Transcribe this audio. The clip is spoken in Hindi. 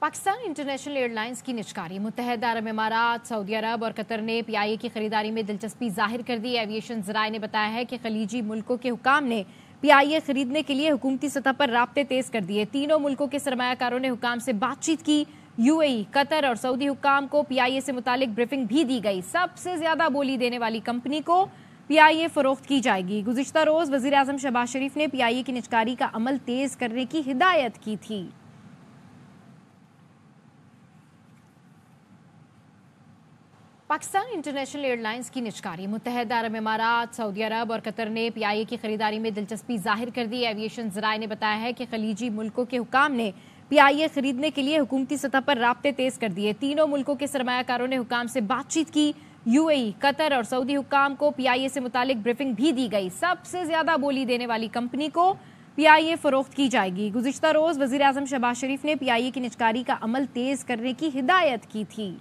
पाकिस्तान इंटरनेशनल एयरलाइंस की निचकारी मुतहद अरब इमारात सऊदी अरब और कतर ने पीआईए की खरीदारी में दिलचस्पी जाहिर कर दी एविएशन जराए ने बताया है कि खलीजी मुल्कों के हुकाम ने पीआईए खरीदने के लिए हुकूमती सतह पर रबते तेज कर दिए तीनों मुल्कों के सरमाकारों ने हुकाम से बातचीत की यूएई, कतर और सऊदी हुकाम को पीआईए से मुतालिक ब्रीफिंग भी दी गई सबसे ज्यादा बोली देने वाली कंपनी को पीआईए फरोख्त की जाएगी गुजशत रोज वजी अजम शहबाज शरीफ ने पीआईए की निचकारी का अमल तेज करने की हिदायत की थी पाकिस्तान इंटरनेशनल एयरलाइंस की निचकारी मुतहद अरब इमारात सऊदी अरब और कतर ने पीआईए की खरीदारी में दिलचस्पी जाहिर कर दी एविएशन जराये ने बताया है कि खलीजी मुल्कों के हुकाम ने पीआईए खरीदने के लिए हुकूमती सतह पर रबते तेज कर दिए तीनों मुल्कों के सरमाकारों ने हुकाम से बातचीत की यूएई कतर और सऊदी हुकाम को पीआईए से मुतालिक ब्रीफिंग भी दी गई सबसे ज्यादा बोली देने वाली कंपनी को पीआईए फरोख्त की जाएगी गुजशत रोज वजी अजम शहबाज शरीफ ने पीआईए की निचकारी का अमल तेज करने की हिदायत की थी